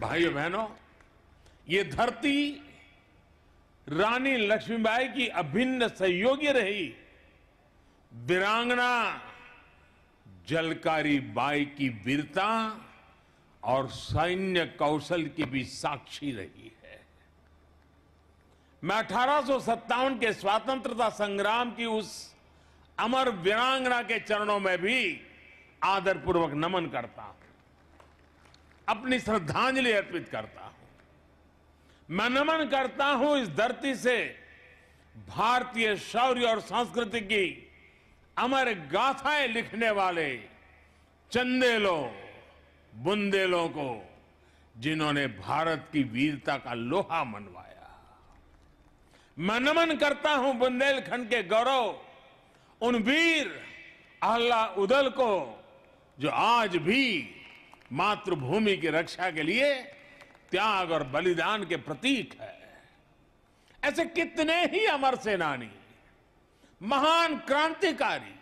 भाइयों बहनों ये धरती रानी लक्ष्मीबाई की अभिन्न सहयोगी रही वीरांगना जलकारी बाई की वीरता और सैन्य कौशल की भी साक्षी रही है मैं अठारह के स्वतंत्रता संग्राम की उस अमर वीरांगना के चरणों में भी आदरपूर्वक नमन करता हूं अपनी श्रद्धांजलि अर्पित करता हूं मैं नमन करता हूं इस धरती से भारतीय शौर्य और संस्कृति की अमर गाथाएं लिखने वाले चंदेलों बुंदेलों को जिन्होंने भारत की वीरता का लोहा मनवाया मैं नमन करता हूं बुंदेलखंड के गौरव उन वीर आल्ला उदल को जो आज भी मातृभूमि की रक्षा के लिए त्याग और बलिदान के प्रतीक है ऐसे कितने ही अमर सेनानी महान क्रांतिकारी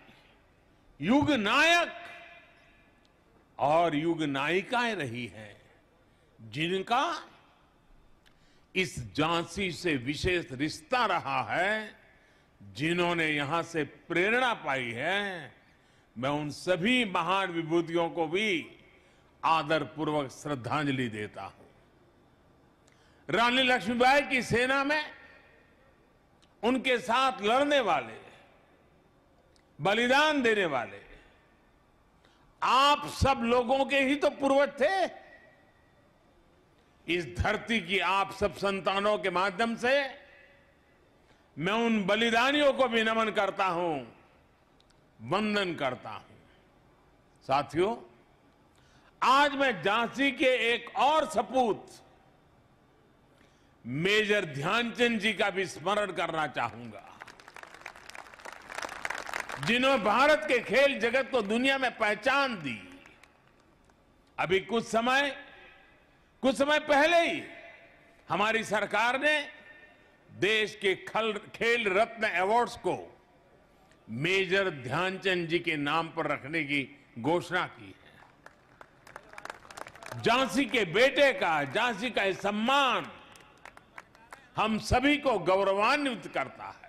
युग नायक और युग नायिकाएं रही हैं जिनका इस झांसी से विशेष रिश्ता रहा है जिन्होंने यहां से प्रेरणा पाई है मैं उन सभी महान विभूतियों को भी आदरपूर्वक श्रद्धांजलि देता हूं रानी लक्ष्मीबाई की सेना में उनके साथ लड़ने वाले बलिदान देने वाले आप सब लोगों के ही तो पूर्वज थे इस धरती की आप सब संतानों के माध्यम से मैं उन बलिदानियों को भी नमन करता हूं वंदन करता हूं साथियों आज मैं झांसी के एक और सपूत मेजर ध्यानचंद जी का भी स्मरण करना चाहूंगा जिन्होंने भारत के खेल जगत को दुनिया में पहचान दी अभी कुछ समय कुछ समय पहले ही हमारी सरकार ने देश के खल, खेल रत्न अवार्ड्स को मेजर ध्यानचंद जी के नाम पर रखने की घोषणा की है झांसी के बेटे का झांसी का यह सम्मान हम सभी को गौरवान्वित करता है